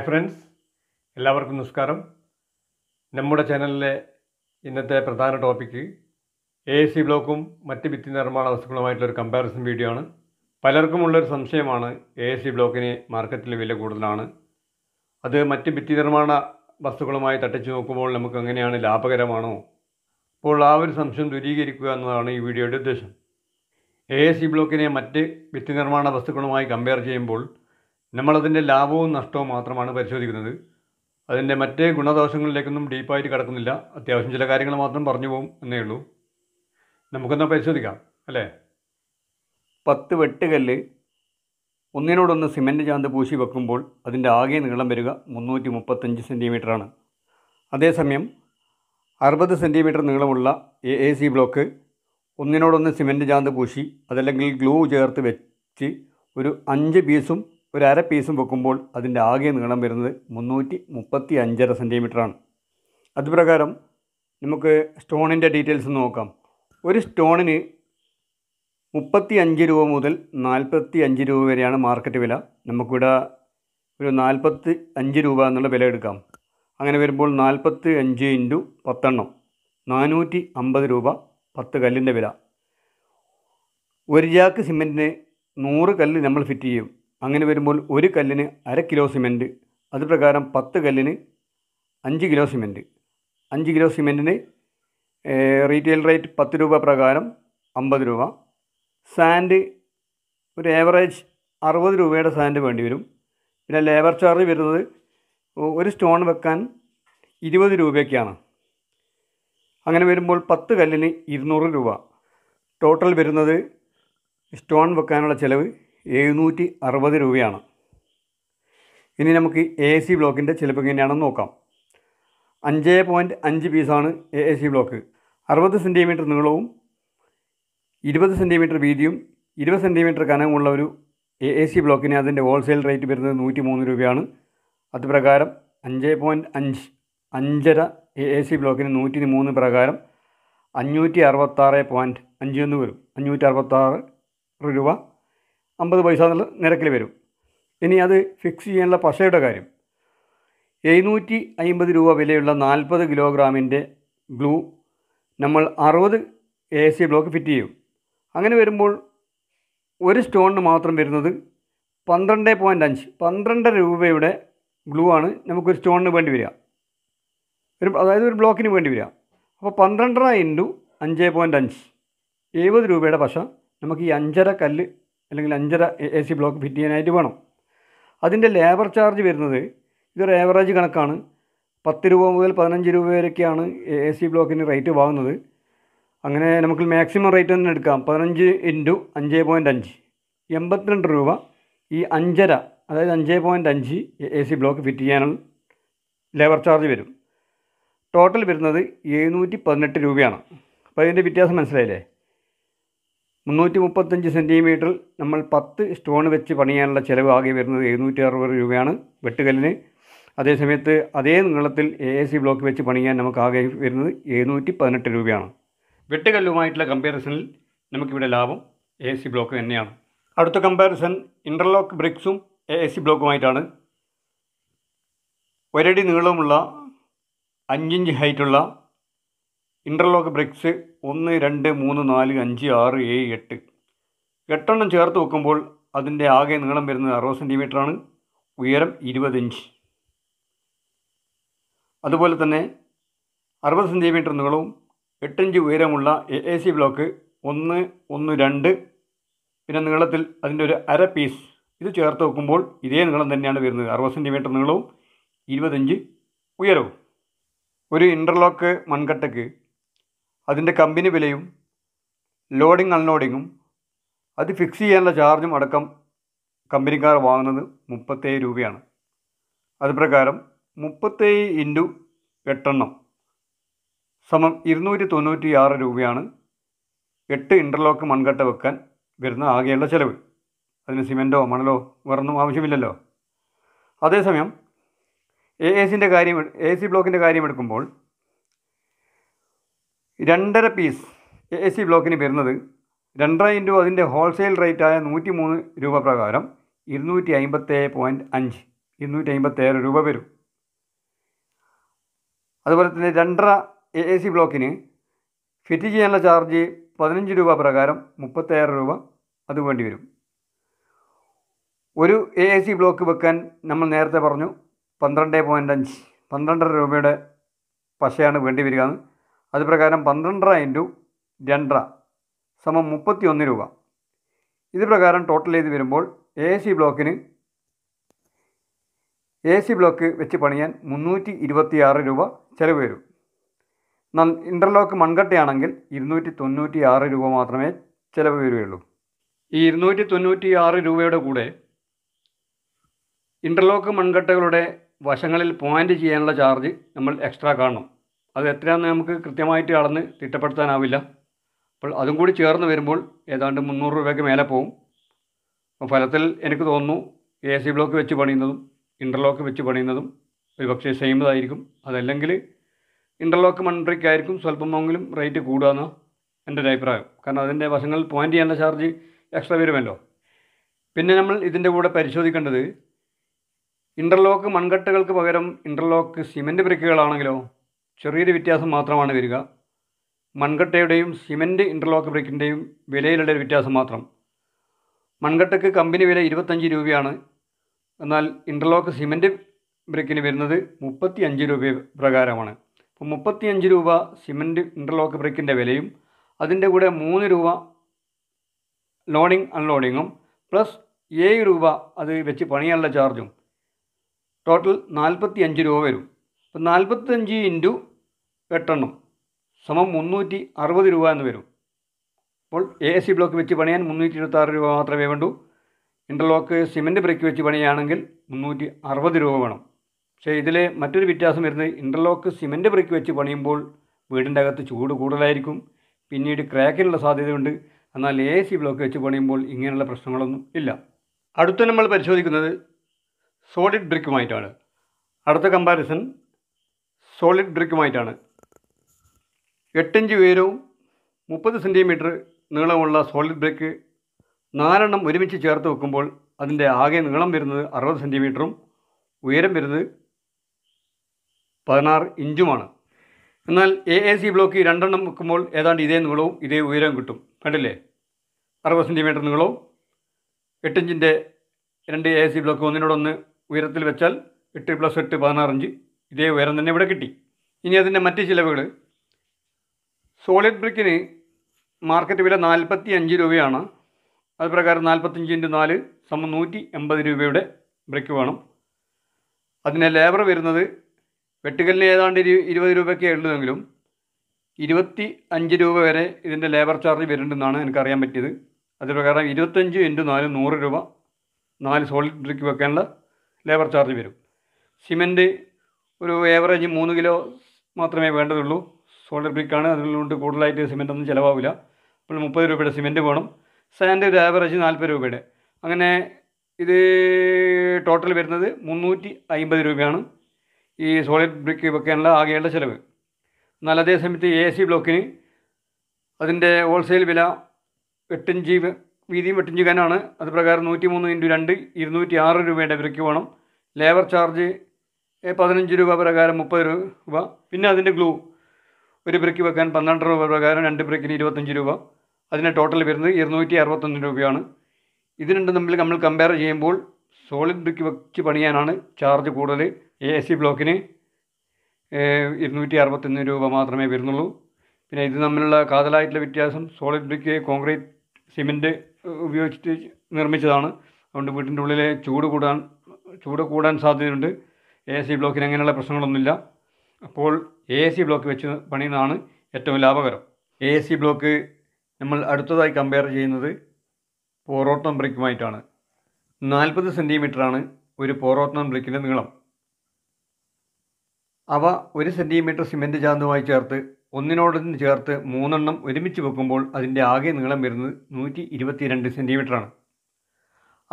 hi friends എല്ലാവർക്കും നമസ്കാരം നമ്മുടെ ചാനലിലെ ഇന്നത്തെ പ്രധാന ടോപ്പിക്ക് എ സി ബ്ലോക്കും മറ്റ് ഭിത്തി നിർമ്മാണ വസ്തുക്കളുമായിട്ടുള്ളൊരു കമ്പാരിസൺ വീഡിയോ ആണ് പലർക്കുമുള്ളൊരു സംശയമാണ് എ സി ബ്ലോക്കിന് മാർക്കറ്റിൽ വില കൂടുതലാണ് അത് മറ്റ് ഭിത്തി നിർമ്മാണ വസ്തുക്കളുമായി തട്ടിച്ചു നോക്കുമ്പോൾ നമുക്ക് എങ്ങനെയാണ് ലാഭകരമാണോ അപ്പോൾ ആ ഒരു സംശയം ദൂരീകരിക്കുക എന്നതാണ് ഈ വീഡിയോയുടെ ഉദ്ദേശം എ സി ബ്ലോക്കിനെ മറ്റ് ഭിത്തി നിർമ്മാണ വസ്തുക്കളുമായി കമ്പയർ ചെയ്യുമ്പോൾ നമ്മളതിൻ്റെ ലാഭവും നഷ്ടവും മാത്രമാണ് പരിശോധിക്കുന്നത് അതിൻ്റെ മറ്റേ ഗുണദോഷങ്ങളിലേക്കൊന്നും ഡീപ്പായിട്ട് കിടക്കുന്നില്ല അത്യാവശ്യം ചില കാര്യങ്ങൾ മാത്രം പറഞ്ഞു പോകും എന്നേ ഉള്ളൂ നമുക്കെന്നാൽ പരിശോധിക്കാം അല്ലേ പത്ത് വെട്ടുകല്ല് ഒന്നിനോടൊന്ന് സിമൻറ്റ് ചാന്ത് പൂശി വെക്കുമ്പോൾ അതിൻ്റെ ആകെ നീളം വരിക മുന്നൂറ്റി മുപ്പത്തഞ്ച് സെൻറ്റിമീറ്ററാണ് അതേസമയം അറുപത് സെൻറ്റിമീറ്റർ നീളമുള്ള എ എ സി ബ്ലോക്ക് ഒന്നിനോടൊന്ന് സിമൻറ്റ് ചാന്ത് പൂശി അതല്ലെങ്കിൽ ഗ്ലൂ ചേർത്ത് വെച്ച് ഒരു അഞ്ച് പീസും ഒരു അര പീസും വെക്കുമ്പോൾ അതിൻ്റെ ആകെ നീളം വരുന്നത് മുന്നൂറ്റി മുപ്പത്തി അഞ്ചര സെൻറ്റിമീറ്ററാണ് അതുപ്രകാരം നമുക്ക് സ്റ്റോണിൻ്റെ ഡീറ്റെയിൽസ് നോക്കാം ഒരു സ്റ്റോണിന് മുപ്പത്തി അഞ്ച് രൂപ മുതൽ നാൽപ്പത്തി അഞ്ച് രൂപ വരെയാണ് മാർക്കറ്റ് വില നമുക്കിവിടെ ഒരു നാൽപ്പത്തി അഞ്ച് രൂപ എന്നുള്ള വില എടുക്കാം അങ്ങനെ വരുമ്പോൾ നാൽപ്പത്തി അഞ്ച് ഇൻറ്റു പത്തെണ്ണം നാനൂറ്റി അമ്പത് രൂപ പത്ത് കല്ലിൻ്റെ വില ഒരു ജാക്ക് സിമെൻറ്റിന് നൂറ് കല്ല് നമ്മൾ ഫിറ്റ് ചെയ്യും അങ്ങനെ വരുമ്പോൾ ഒരു കല്ലിന് അര കിലോ സിമെൻറ്റ് അത് പ്രകാരം പത്ത് കല്ലിന് അഞ്ച് കിലോ സിമെൻറ്റ് അഞ്ച് കിലോ സിമെൻറ്റിന് റീറ്റെയിൽ റേറ്റ് പത്ത് രൂപ പ്രകാരം അമ്പത് രൂപ സാൻഡ് ഒരു ഏവറേജ് അറുപത് രൂപയുടെ സാൻഡ് വേണ്ടി വരും പിന്നെ ലേബർ ചാർജ് വരുന്നത് ഒരു സ്റ്റോൺ വെക്കാൻ ഇരുപത് രൂപയ്ക്കാണ് അങ്ങനെ വരുമ്പോൾ പത്ത് കല്ലിന് ഇരുന്നൂറ് രൂപ ടോട്ടൽ വരുന്നത് സ്റ്റോൺ വെക്കാനുള്ള ചിലവ് എഴുന്നൂറ്റി അറുപത് രൂപയാണ് ഇനി നമുക്ക് എ സി ബ്ലോക്കിൻ്റെ ചിലപ്പം എങ്ങനെയാണെന്ന് നോക്കാം അഞ്ച് പോയിൻറ്റ് അഞ്ച് പീസാണ് എ സി ബ്ലോക്ക് അറുപത് സെൻറ്റിമീറ്റർ നീളവും ഇരുപത് സെൻറ്റിമീറ്റർ വീതിയും ഇരുപത് സെൻറ്റിമീറ്റർ കനവുമുള്ള ഒരു എ സി ബ്ലോക്കിന് അതിൻ്റെ ഹോൾസെയിൽ റേറ്റ് വരുന്നത് നൂറ്റി മൂന്ന് രൂപയാണ് അത് പ്രകാരം അഞ്ച് പോയിൻറ്റ് അഞ്ച് അഞ്ചര എ സി ബ്ലോക്കിന് നൂറ്റി മൂന്ന് പ്രകാരം അഞ്ഞൂറ്റി അറുപത്താറ് പോയിൻറ്റ് അഞ്ച് എന്ന് വരും അഞ്ഞൂറ്റി അറുപത്താറ് രൂപ അമ്പത് പൈസ എന്നുള്ള നിരക്കിൽ വരും ഇനി അത് ഫിക്സ് ചെയ്യാനുള്ള പശയുടെ കാര്യം എഴുന്നൂറ്റി അമ്പത് രൂപ വിലയുള്ള നാൽപ്പത് കിലോഗ്രാമിൻ്റെ ഗ്ലൂ നമ്മൾ അറുപത് എ സി ബ്ലോക്ക് ഫിറ്റ് ചെയ്യും അങ്ങനെ വരുമ്പോൾ ഒരു സ്റ്റോണിന് മാത്രം വരുന്നത് പന്ത്രണ്ട് പോയിൻ്റ് അഞ്ച് പന്ത്രണ്ടര രൂപയുടെ ഗ്ലൂ ആണ് നമുക്കൊരു സ്റ്റോണിന് വേണ്ടി വരിക ഒരു അതായത് ഒരു ബ്ലോക്കിന് വേണ്ടി വരിക അപ്പോൾ പന്ത്രണ്ടര ഇൻറ്റു അഞ്ച് പോയിൻ്റ് അഞ്ച് എഴുപത് രൂപയുടെ പശ നമുക്ക് ഈ അഞ്ചര കല്ല് അല്ലെങ്കിൽ അഞ്ചര എ സി ബ്ലോക്ക് ഫിറ്റ് ചെയ്യാനായിട്ട് വേണം അതിൻ്റെ ലേബർ ചാർജ് വരുന്നത് ഇതൊരു ആവറേജ് കണക്കാണ് പത്ത് രൂപ മുതൽ പതിനഞ്ച് രൂപ വരെയൊക്കെയാണ് എ സി ബ്ലോക്കിന് റേറ്റ് വാങ്ങുന്നത് അങ്ങനെ നമുക്ക് മാക്സിമം റേറ്റ് തന്നെ എടുക്കാം പതിനഞ്ച് ഇൻറ്റു അഞ്ച് പോയിൻ്റ് അഞ്ച് എൺപത്തിരണ്ട് രൂപ ഈ അഞ്ചര അതായത് അഞ്ച് പോയിൻ്റ് അഞ്ച് എ സി ബ്ലോക്ക് ഫിറ്റ് ചെയ്യാനുള്ള ലേബർ ചാർജ് വരും ടോട്ടൽ വരുന്നത് എഴുന്നൂറ്റി പതിനെട്ട് രൂപയാണ് അപ്പോൾ അതിൻ്റെ വ്യത്യാസം മനസ്സിലായില്ലേ മുന്നൂറ്റി മുപ്പത്തഞ്ച് സെൻറ്റിമീറ്ററിൽ നമ്മൾ പത്ത് സ്റ്റോൺ വെച്ച് പണിയാനുള്ള ചിലവ് ആകെ വരുന്നത് എഴുന്നൂറ്റി അറുപത് രൂപയാണ് വെട്ടുകല്ലിന് അതേസമയത്ത് അതേ നീളത്തിൽ എ എ സി ബ്ലോക്ക് വെച്ച് പണിയാൻ നമുക്ക് ആകെ വരുന്നത് എഴുന്നൂറ്റി പതിനെട്ട് രൂപയാണ് വെട്ടുകല്ലുമായിട്ടുള്ള കമ്പാരിസണിൽ നമുക്കിവിടെ ലാഭം എ എ സി ബ്ലോക്ക് തന്നെയാണ് അടുത്ത കമ്പാരിസൺ ഇൻ്റർലോക്ക് ബ്രിക്സും എ എ സി ബ്ലോക്കുമായിട്ടാണ് ഒരടി നീളമുള്ള അഞ്ചിഞ്ച് ഹൈറ്റുള്ള ഇൻ്റർലോക്ക് ബ്രിക്സ് ഒന്ന് രണ്ട് മൂന്ന് നാല് അഞ്ച് ആറ് ഏഴ് എട്ട് എട്ടെണ്ണം ചേർത്ത് വെക്കുമ്പോൾ അതിൻ്റെ ആകെ നീളം വരുന്നത് അറുപത് ആണ് ഉയരം ഇരുപതിഞ്ച് അതുപോലെ തന്നെ അറുപത് സെൻറ്റിമീറ്റർ നീളവും എട്ടിഞ്ച് ഉയരമുള്ള എ എ സി ബ്ലോക്ക് ഒന്ന് ഒന്ന് രണ്ട് പിന്നെ നീളത്തിൽ അതിൻ്റെ ഒരു അര പീസ് ഇത് ചേർത്ത് വെക്കുമ്പോൾ ഇതേ നീളം തന്നെയാണ് വരുന്നത് അറുപത് സെൻറ്റിമീറ്റർ നീളവും ഇരുപതിഞ്ച് ഉയരവും ഒരു ഇൻ്റർലോക്ക് മൺകട്ടയ്ക്ക് അതിൻ്റെ കമ്പനി വിലയും ലോഡിംഗ് അൺലോഡിങ്ങും അത് ഫിക്സ് ചെയ്യാനുള്ള ചാർജും അടക്കം കമ്പനിക്കാർ വാങ്ങുന്നത് മുപ്പത്തേഴ് രൂപയാണ് അത് പ്രകാരം മുപ്പത്തേഴ് ഇൻറ്റു എട്ടെണ്ണം സമം ഇരുന്നൂറ്റി തൊണ്ണൂറ്റി ആറ് രൂപയാണ് എട്ട് ഇൻ്റർലോക്ക് മൺകട്ട വെക്കാൻ വരുന്ന ആകെയുള്ള ചിലവ് അതിന് സിമെൻറ്റോ മണലോ വേറൊന്നും ആവശ്യമില്ലല്ലോ അതേസമയം എ എ സിൻ്റെ കാര്യം എ സി ബ്ലോക്കിൻ്റെ കാര്യം എടുക്കുമ്പോൾ രണ്ടര പീസ് എ സി ബ്ലോക്കിന് വരുന്നത് രണ്ടര ഇൻറ്റു അതിൻ്റെ ഹോൾസെയിൽ റേറ്റായ നൂറ്റി മൂന്ന് രൂപ പ്രകാരം ഇരുന്നൂറ്റി അമ്പത്തേഴ് പോയിൻറ്റ് അഞ്ച് ഇരുന്നൂറ്റി അമ്പത്തേഴ് രൂപ വരും അതുപോലെ തന്നെ രണ്ടര എ എ സി ബ്ലോക്കിന് ഫിറ്റ് ചെയ്യാനുള്ള ചാർജ് പതിനഞ്ച് രൂപ പ്രകാരം മുപ്പത്തേഴ് രൂപ അത് വേണ്ടി വരും ഒരു എ എ സി ബ്ലോക്ക് വെക്കാൻ നമ്മൾ നേരത്തെ പറഞ്ഞു പന്ത്രണ്ട് പോയിൻ്റ് അഞ്ച് പന്ത്രണ്ടര രൂപയുടെ പശയാണ് വേണ്ടി വരികയെന്ന് അത് പ്രകാരം പന്ത്രണ്ടര ഇൻറ്റു രണ്ടര സമം മുപ്പത്തി ഒന്ന് രൂപ ഇത് പ്രകാരം ടോട്ടൽ ചെയ്ത് വരുമ്പോൾ എ സി ബ്ലോക്കിന് എ സി ബ്ലോക്ക് വെച്ച് പണിയാൻ മുന്നൂറ്റി ഇരുപത്തിയാറ് രൂപ ചിലവ് വരും എന്നാൽ ഇൻ്റർലോക്ക് മൺകട്ടയാണെങ്കിൽ ഇരുന്നൂറ്റി തൊണ്ണൂറ്റി ആറ് രൂപ മാത്രമേ ചിലവ് വരികയുള്ളൂ ഈ ഇരുന്നൂറ്റി തൊണ്ണൂറ്റി ആറ് രൂപയുടെ കൂടെ ഇൻ്റർലോക്ക് മൺകട്ടകളുടെ വശങ്ങളിൽ പോയിൻ്റ് ചെയ്യാനുള്ള ചാർജ് നമ്മൾ എക്സ്ട്രാ കാണും അത് എത്രയാണെന്ന് നമുക്ക് കൃത്യമായിട്ട് അളന്ന് തിട്ടപ്പെടുത്താനാവില്ല അപ്പോൾ അതും കൂടി ചേർന്ന് വരുമ്പോൾ ഏതാണ്ട് മുന്നൂറ് രൂപയ്ക്ക് മേലെ പോകും അപ്പോൾ ഫലത്തിൽ എനിക്ക് തോന്നുന്നു എ സി ബ്ലോക്ക് വെച്ച് പണിയുന്നതും ഇൻ്റർലോക്ക് വെച്ച് പണിയുന്നതും ഒരു പക്ഷേ സെയിം ഇതായിരിക്കും അതല്ലെങ്കിൽ ഇൻ്റർലോക്ക് മൺട്രിക്കായിരിക്കും സ്വല്പമെങ്കിലും റേറ്റ് കൂടുകയെന്ന് എൻ്റെ ഒരു അഭിപ്രായം കാരണം അതിൻ്റെ വശങ്ങൾ പോയിൻ്റ് ചെയ്യേണ്ട ചാർജ് എക്സ്ട്രാ വരുമല്ലോ പിന്നെ നമ്മൾ ഇതിൻ്റെ കൂടെ പരിശോധിക്കേണ്ടത് ഇൻ്റർലോക്ക് മൺകട്ടകൾക്ക് പകരം ഇൻ്റർലോക്ക് സിമൻറ്റ് ബ്രിക്കുകളാണെങ്കിലോ ചെറിയൊരു വ്യത്യാസം മാത്രമാണ് വരിക മൺകട്ടയുടെയും സിമൻറ്റ് ഇൻ്റർലോക്ക് ബ്രേക്കിൻ്റെയും വിലയിലുള്ള ഒരു വ്യത്യാസം മാത്രം മൺകട്ടയ്ക്ക് കമ്പനി വില ഇരുപത്തഞ്ച് രൂപയാണ് എന്നാൽ ഇൻ്റർലോക്ക് സിമൻറ്റ് ബ്രിക്കിന് വരുന്നത് മുപ്പത്തി അഞ്ച് രൂപ പ്രകാരമാണ് അപ്പോൾ മുപ്പത്തി അഞ്ച് രൂപ സിമൻറ്റ് ഇൻ്റർലോക്ക് ബ്രേക്കിൻ്റെ വിലയും അതിൻ്റെ കൂടെ മൂന്ന് രൂപ ലോഡിംഗ് അൺലോഡിങ്ങും പ്ലസ് ഏഴ് രൂപ അത് വെച്ച് പണിയാനുള്ള ചാർജും ടോട്ടൽ നാൽപ്പത്തി അഞ്ച് രൂപ വരും അപ്പോൾ നാൽപ്പത്തഞ്ച് ഇൻറ്റു എട്ടെണ്ണം സമം മുന്നൂറ്റി അറുപത് രൂപ എന്ന് വരും അപ്പോൾ എ സി ബ്ലോക്ക് വെച്ച് പണിയാൻ മുന്നൂറ്റി ഇരുപത്താറ് രൂപ മാത്രമേ വേണ്ടൂ ഇൻ്റർലോക്ക് സിമൻറ്റ് ബ്രേക്ക് വെച്ച് പണിയാണെങ്കിൽ മുന്നൂറ്റി അറുപത് രൂപ വേണം പക്ഷേ ഇതിലെ മറ്റൊരു വ്യത്യാസം വരുന്നത് ഇൻ്റർലോക്ക് സിമൻറ്റ് ബ്രേക്ക് വെച്ച് പണിയുമ്പോൾ വീടിൻ്റെ അകത്ത് ചൂട് കൂടുതലായിരിക്കും പിന്നീട് ക്രാക്കിനുള്ള സാധ്യതയുണ്ട് എന്നാൽ എ സി ബ്ലോക്ക് വെച്ച് പണിയുമ്പോൾ ഇങ്ങനെയുള്ള പ്രശ്നങ്ങളൊന്നും ഇല്ല അടുത്ത നമ്മൾ പരിശോധിക്കുന്നത് സോളിഡ് ബ്രിക്കുമായിട്ടാണ് അടുത്ത കമ്പാരിസൺ സോളിഡ് ബ്രിക്കുമായിട്ടാണ് എട്ടിഞ്ച് ഉയരവും മുപ്പത് സെൻറ്റിമീറ്റർ നീളമുള്ള സോളിഡ് ബ്രേക്ക് നാലെണ്ണം ഒരുമിച്ച് ചേർത്ത് വെക്കുമ്പോൾ അതിൻ്റെ ആകെ നീളം വരുന്നത് അറുപത് സെൻറ്റിമീറ്ററും ഉയരം വരുന്നത് പതിനാറ് ഇഞ്ചുമാണ് എന്നാൽ എ എ സി ബ്ലോക്ക് രണ്ടെണ്ണം വെക്കുമ്പോൾ ഏതാണ്ട് ഇതേ നീളവും ഇതേ ഉയരവും കിട്ടും കണ്ടില്ലേ അറുപത് സെൻറ്റിമീറ്റർ നീളവും എട്ടിഞ്ചിൻ്റെ രണ്ട് എ സി ബ്ലോക്ക് ഒന്നിനോടൊന്ന് ഉയരത്തിൽ വെച്ചാൽ എട്ട് പ്ലസ് എട്ട് പതിനാറ് ഇഞ്ച് ഇതേ ഉയരം തന്നെ ഇവിടെ കിട്ടി ഇനി അതിൻ്റെ മറ്റ് ചിലവുകൾ സോളിഡ് ബ്രിക്കിന് മാർക്കറ്റ് വില നാൽപ്പത്തി അഞ്ച് രൂപയാണ് അത് പ്രകാരം നാൽപ്പത്തഞ്ച് ഇൻറ്റു നാല് സമ നൂറ്റി എൺപത് രൂപയുടെ ബ്രിക്ക് വേണം അതിന് ലേബർ വരുന്നത് വെട്ടുകല്ലിന് ഏതാണ്ട് ഇരു ഇരുപത് രൂപയൊക്കെ ഉള്ളതെങ്കിലും ഇരുപത്തി അഞ്ച് രൂപ വരെ ഇതിൻ്റെ ലേബർ ചാർജ് വരുന്നുണ്ടെന്നാണ് എനിക്കറിയാൻ പറ്റിയത് അത് പ്രകാരം ഇരുപത്തഞ്ച് ഇൻറ്റു നാല് നൂറ് രൂപ നാല് സോളിഡ് ബ്രിക്ക് വെക്കാനുള്ള ലേബർ ചാർജ് വരും സിമെൻറ്റ് ഒരു ഏവറേജ് മൂന്ന് കിലോ മാത്രമേ വേണ്ടതുള്ളൂ സോളിഡ് ബ്രിക്കാണ് അതിലോട്ട് കൂടുതലായിട്ട് സിമെൻ്റ് ഒന്നും ചിലവാവില്ല അപ്പോൾ മുപ്പത് രൂപയുടെ സിമെൻറ്റ് വേണം സാൻഡ് ഒരു ആവറേജ് നാൽപ്പത് രൂപയുടെ അങ്ങനെ ഇത് ടോട്ടൽ വരുന്നത് മുന്നൂറ്റി അമ്പത് രൂപയാണ് ഈ സോളിഡ് ബ്രിക്ക് വെക്കാനുള്ള ആകെയുള്ള ചിലവ് എന്നാൽ അതേസമയത്ത് എ സി ബ്ലോക്കിന് അതിൻ്റെ ഹോൾസെയിൽ വില എട്ടഞ്ച് വീതിയും എട്ടഞ്ച് കനാണ് അത് പ്രകാരം നൂറ്റി മൂന്ന് ഇൻറ്റു രണ്ട് ഇരുന്നൂറ്റി ആറ് രൂപയുടെ ബ്രിക്ക് വേണം ലേബർ ചാർജ് പതിനഞ്ച് രൂപ പ്രകാരം മുപ്പത് രൂപ പിന്നെ അതിൻ്റെ ഗ്ലൂ ഒരു ബ്രിക്ക് വെക്കാൻ പന്ത്രണ്ട് രൂപ പ്രകാരം രണ്ട് ബ്രിക്കിന് ഇരുപത്തഞ്ച് രൂപ അതിന് ടോട്ടൽ വരുന്നത് ഇരുന്നൂറ്റി അറുപത്തൊന്ന് രൂപയാണ് ഇത് തമ്മിൽ നമ്മൾ കമ്പയർ ചെയ്യുമ്പോൾ സോളിഡ് ബ്രിക്ക് വെച്ച് പണിയാനാണ് ചാർജ് കൂടുതൽ എ സി ബ്ലോക്കിന് ഇരുന്നൂറ്റി അറുപത്തൊന്ന് രൂപ മാത്രമേ വരുന്നുള്ളൂ പിന്നെ ഇത് തമ്മിലുള്ള കാതലായിട്ടുള്ള വ്യത്യാസം സോളിഡ് ബ്രിക്ക് കോൺക്രീറ്റ് സിമെൻറ്റ് ഉപയോഗിച്ചിട്ട് നിർമ്മിച്ചതാണ് അതുകൊണ്ട് വീട്ടിൻ്റെ ഉള്ളിലെ ചൂട് കൂടാൻ ചൂട് കൂടാൻ സാധ്യതയുണ്ട് എ സി ബ്ലോക്കിന് അങ്ങനെയുള്ള പ്രശ്നങ്ങളൊന്നുമില്ല അപ്പോൾ എ സി ബ്ലോക്ക് വെച്ച് പണിയുന്നതാണ് ഏറ്റവും ലാഭകരം എ സി ബ്ലോക്ക് നമ്മൾ അടുത്തതായി കമ്പയർ ചെയ്യുന്നത് പോറോട്ടം ബ്രിക്കുമായിട്ടാണ് നാൽപ്പത് ആണ് ഒരു പോറോട്ടം ബ്രിക്കിൻ്റെ നീളം അവ ഒരു സെൻറ്റിമീറ്റർ സിമൻറ്റ് ചാന്തുമായി ചേർത്ത് ഒന്നിനോടൊന്ന് ചേർത്ത് മൂന്നെണ്ണം ഒരുമിച്ച് വെക്കുമ്പോൾ അതിൻ്റെ ആകെ നീളം വരുന്നത് നൂറ്റി രണ്ട് സെൻറ്റിമീറ്ററാണ്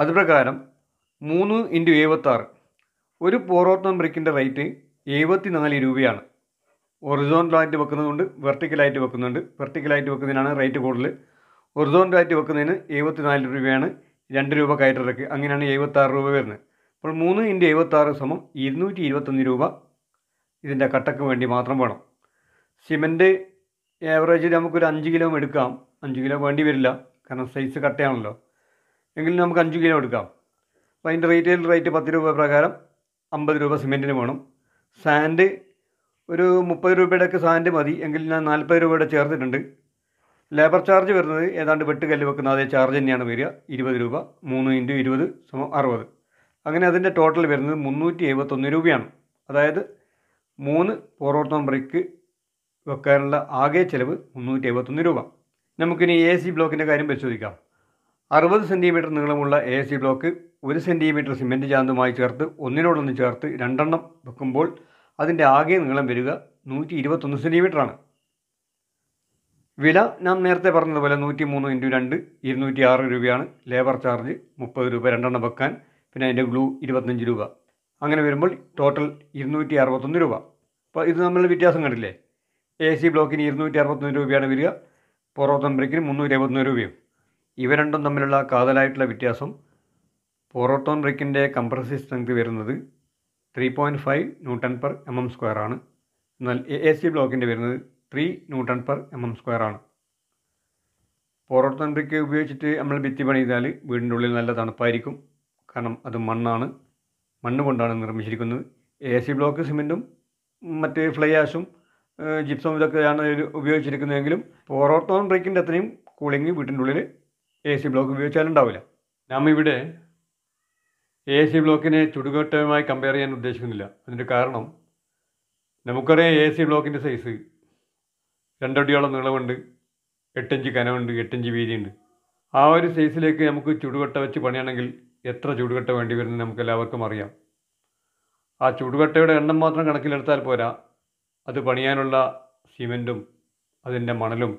അതുപ്രകാരം മൂന്ന് ഇൻറ്റു എഴുപത്താറ് ഒരു പോറോട്ടം ബ്രിക്കിൻ്റെ റേറ്റ് എഴുപത്തിനാല് രൂപയാണ് ഒറിസോണ്ടലായിട്ട് വെക്കുന്നതുകൊണ്ട് വെർട്ടിക്കലായിട്ട് വെക്കുന്നുണ്ട് വെർട്ടിക്കലായിട്ട് വെക്കുന്നതിനാണ് റേറ്റ് കൂടുതൽ ഒറിസോണ്ടലായിട്ട് വെക്കുന്നതിന് എഴുപത്തിനാല് രൂപയാണ് രണ്ട് രൂപ കയറ്റിറക്ക് അങ്ങനെയാണ് എഴുപത്താറ് രൂപ വരുന്നത് അപ്പോൾ മൂന്ന് ഇൻറ്റ് എഴുപത്താറ് സമം ഇരുന്നൂറ്റി ഇരുപത്തൊന്ന് രൂപ ഇതിൻ്റെ കട്ടക്ക് വേണ്ടി മാത്രം വേണം സിമൻറ്റ് ഏവറേജ് നമുക്കൊരു അഞ്ച് കിലോ എടുക്കാം അഞ്ച് കിലോ വേണ്ടി വരില്ല കാരണം സൈസ് കട്ടയാണല്ലോ എങ്കിലും നമുക്ക് അഞ്ച് കിലോ എടുക്കാം അപ്പോൾ അതിൻ്റെ റീറ്റെയിൽ റേറ്റ് പത്ത് രൂപ പ്രകാരം അമ്പത് രൂപ സിമെൻറ്റിന് വേണം സാൻഡ് ഒരു മുപ്പത് ഒക്കെ സാൻഡ് മതി എങ്കിൽ ഞാൻ നാൽപ്പത് രൂപയുടെ ചേർത്തിട്ടുണ്ട് ലേബർ ചാർജ് വരുന്നത് ഏതാണ്ട് വെട്ടുകല്ല് വെക്കുന്ന അതേ ചാർജ് തന്നെയാണ് വരിക ഇരുപത് രൂപ മൂന്ന് ഇൻറ്റു ഇരുപത് സമം അറുപത് അങ്ങനെ അതിൻ്റെ ടോട്ടൽ വരുന്നത് മുന്നൂറ്റി എഴുപത്തൊന്ന് രൂപയാണ് അതായത് മൂന്ന് പോറോട്ടം ബ്രിക്ക് വെക്കാനുള്ള ആകെ ചിലവ് മുന്നൂറ്റി എഴുപത്തൊന്ന് രൂപ നമുക്കിനി എ സി ബ്ലോക്കിൻ്റെ കാര്യം പരിശോധിക്കാം അറുപത് സെൻറ്റിമീറ്റർ നീളമുള്ള എ സി ബ്ലോക്ക് ഒരു സെൻറ്റിമീറ്റർ സിമെൻറ്റ് ചാന്തുമായി ചേർത്ത് ഒന്നിനോടൊന്ന് ചേർത്ത് രണ്ടെണ്ണം വെക്കുമ്പോൾ അതിൻ്റെ ആകെ നീളം വരിക നൂറ്റി ഇരുപത്തൊന്ന് സെൻറ്റിമീറ്ററാണ് വില നാം നേരത്തെ പറഞ്ഞതുപോലെ നൂറ്റി മൂന്ന് ഇൻറ്റു രണ്ട് ഇരുന്നൂറ്റി ആറ് രൂപയാണ് ലേബർ ചാർജ് മുപ്പത് രൂപ രണ്ടെണ്ണം വെക്കാൻ പിന്നെ അതിൻ്റെ ഗ്ലൂ ഇരുപത്തഞ്ച് രൂപ അങ്ങനെ വരുമ്പോൾ ടോട്ടൽ ഇരുന്നൂറ്റി അറുപത്തൊന്ന് രൂപ അപ്പോൾ ഇത് തമ്മിലുള്ള വ്യത്യാസം കണ്ടില്ലേ എ സി ബ്ലോക്കിന് ഇരുന്നൂറ്റി അറുപത്തൊന്ന് രൂപയാണ് വരിക ബ്രേക്കിന് മുന്നൂറ്റി അറുപത്തൊന്ന് രൂപയും ഇവ രണ്ടും തമ്മിലുള്ള കാതലായിട്ടുള്ള വ്യത്യാസം പൊറോട്ടോൺ ബ്രേക്കിൻ്റെ കംപ്രസീവ് സ്ട്രെങ്ത് വരുന്നത് three point five newton per M M square ആണ് എന്നാൽ എ എ സി ബ്ലോക്കിൻ്റെ വരുന്നത് three newton per M M square ആണ് പോറോട്ടൻ ഉപയോഗിച്ചിട്ട് നമ്മൾ ഭിത്തി പണിതാൽ വീടിൻ്റെ ഉള്ളിൽ നല്ല തണുപ്പായിരിക്കും കാരണം അത് മണ്ണാണ് മണ്ണ് കൊണ്ടാണ് നിർമ്മിച്ചിരിക്കുന്നത് എ സി ബ്ലോക്ക് സിമെൻറ്റും മറ്റ് ഫ്ലൈ ആഷും ജിപ്സും ഇതൊക്കെയാണ് ഉപയോഗിച്ചിരിക്കുന്നതെങ്കിലും പോറോട്ടോൺ ബ്രിക്കിൻ്റെ അത്രയും കൂളിംഗ് വീട്ടിൻ്റെ ഉള്ളിൽ എ സി ബ്ലോക്ക് ഉപയോഗിച്ചാലുണ്ടാവില്ല നാം ഇവിടെ എ സി ബ്ലോക്കിനെ ചുടുകട്ടയുമായി കമ്പയർ ചെയ്യാൻ ഉദ്ദേശിക്കുന്നില്ല അതിൻ്റെ കാരണം നമുക്കറിയാം എ സി ബ്ലോക്കിൻ്റെ സൈസ് രണ്ടടിയോളം നീളമുണ്ട് എട്ടഞ്ച് കനമുണ്ട് എട്ടഞ്ച് വീതിയുണ്ട് ആ ഒരു സൈസിലേക്ക് നമുക്ക് ചുടുകട്ട വെച്ച് പണിയാണെങ്കിൽ എത്ര ചുടുകട്ട വേണ്ടി വരുന്നത് നമുക്ക് എല്ലാവർക്കും അറിയാം ആ ചുടുകട്ടയുടെ എണ്ണം മാത്രം കണക്കിലെടുത്താൽ പോരാ അത് പണിയാനുള്ള സിമെൻറ്റും അതിൻ്റെ മണലും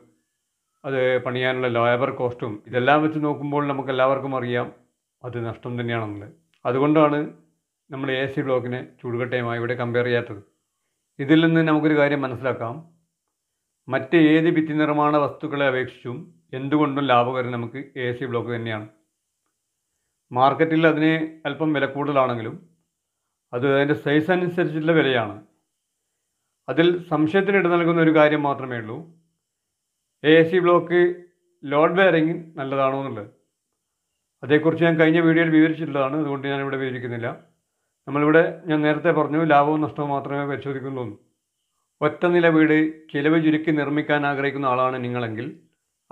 അത് പണിയാനുള്ള ലേബർ കോസ്റ്റും ഇതെല്ലാം വെച്ച് നോക്കുമ്പോൾ നമുക്ക് എല്ലാവർക്കും അറിയാം അത് നഷ്ടം തന്നെയാണെന്നുള്ളത് അതുകൊണ്ടാണ് നമ്മൾ എ സി ബ്ലോക്കിനെ ചൂടുകട്ടയുമായി ഇവിടെ കമ്പയർ ചെയ്യാത്തത് ഇതിൽ നിന്ന് നമുക്കൊരു കാര്യം മനസ്സിലാക്കാം മറ്റ് ഏത് ഭിത്തി നിർമ്മാണ വസ്തുക്കളെ അപേക്ഷിച്ചും എന്തുകൊണ്ടും ലാഭകരം നമുക്ക് എ സി ബ്ലോക്ക് തന്നെയാണ് മാർക്കറ്റിൽ അതിന് അല്പം വില കൂടുതലാണെങ്കിലും അത് അതിൻ്റെ സൈസ് അനുസരിച്ചുള്ള വിലയാണ് അതിൽ സംശയത്തിന് ഇട നൽകുന്ന ഒരു കാര്യം മാത്രമേ ഉള്ളൂ A C block load bearing നല്ലതാണോ എന്നുള്ളത് അതേക്കുറിച്ച് ഞാൻ കഴിഞ്ഞ വീഡിയോയിൽ വിവരിച്ചിട്ടുള്ളതാണ് അതുകൊണ്ട് ഞാനിവിടെ വിവരിക്കുന്നില്ല നമ്മളിവിടെ ഞാൻ നേരത്തെ പറഞ്ഞു ലാഭവും നഷ്ടവും മാത്രമേ പരിശോധിക്കുന്നുള്ളൂ ഒറ്റ നില വീട് ചിലവ് ചുരുക്കി നിർമ്മിക്കാൻ ആഗ്രഹിക്കുന്ന ആളാണ് നിങ്ങളെങ്കിൽ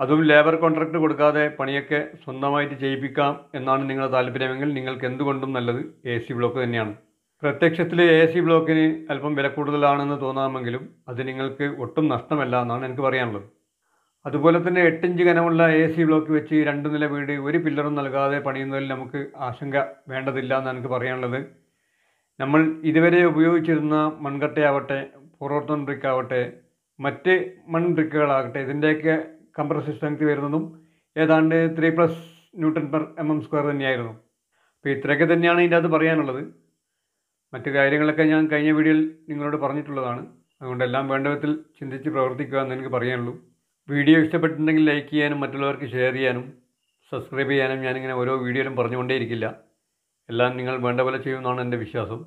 അതും ലേബർ കോൺട്രാക്ട് കൊടുക്കാതെ പണിയൊക്കെ സ്വന്തമായിട്ട് ചെയ്യിപ്പിക്കാം എന്നാണ് നിങ്ങളുടെ താല്പര്യമെങ്കിൽ നിങ്ങൾക്ക് എന്തുകൊണ്ടും നല്ലത് എ സി ബ്ലോക്ക് തന്നെയാണ് പ്രത്യക്ഷത്തിൽ എ സി ബ്ലോക്കിന് അല്പം വില കൂടുതലാണെന്ന് തോന്നാമെങ്കിലും അത് നിങ്ങൾക്ക് ഒട്ടും നഷ്ടമല്ല എന്നാണ് എനിക്ക് പറയാനുള്ളത് അതുപോലെ തന്നെ എട്ടിഞ്ച് കനമുള്ള എ സി ബ്ലോക്ക് വെച്ച് രണ്ട് നില വീട് ഒരു പില്ലറും നൽകാതെ പണിയുന്നതിൽ നമുക്ക് ആശങ്ക വേണ്ടതില്ല എന്ന് എനിക്ക് പറയാനുള്ളത് നമ്മൾ ഇതുവരെ ഉപയോഗിച്ചിരുന്ന മൺകട്ടയാവട്ടെ പുറത്തോൺ ബ്രിക്കാവട്ടെ മറ്റ് മൺ ബ്രിക്കുകളാകട്ടെ ഇതിൻ്റെയൊക്കെ കംപ്രസീവ് സ്ട്രെങ്ത് വരുന്നതും ഏതാണ്ട് three plus newton per M M square തന്നെയായിരുന്നു അപ്പോൾ ഇത്രയൊക്കെ തന്നെയാണ് ഇതിൻ്റെ അത് പറയാനുള്ളത് മറ്റു കാര്യങ്ങളൊക്കെ ഞാൻ കഴിഞ്ഞ വീഡിയോയിൽ നിങ്ങളോട് പറഞ്ഞിട്ടുള്ളതാണ് അതുകൊണ്ടെല്ലാം വേണ്ട വിധത്തിൽ ചിന്തിച്ച് പ്രവർത്തിക്കുക എന്ന് എനിക്ക് പറയാനുള്ളൂ വീഡിയോ ഇഷ്ടപ്പെട്ടിട്ടുണ്ടെങ്കിൽ ലൈക്ക് ചെയ്യാനും മറ്റുള്ളവർക്ക് ഷെയർ ചെയ്യാനും സബ്സ്ക്രൈബ് ചെയ്യാനും ഞാനിങ്ങനെ ഓരോ വീഡിയോയിലും പറഞ്ഞുകൊണ്ടേയിരിക്കില്ല എല്ലാം നിങ്ങൾ വേണ്ട പോലെ ചെയ്യുമെന്നാണ് എൻ്റെ വിശ്വാസം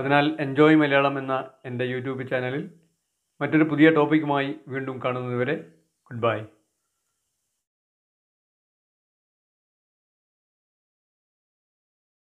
അതിനാൽ എൻജോയ് മലയാളം എന്ന എൻ്റെ യൂട്യൂബ് ചാനലിൽ മറ്റൊരു പുതിയ ടോപ്പിക്കുമായി വീണ്ടും കാണുന്നതുവരെ ഗുഡ് ബൈ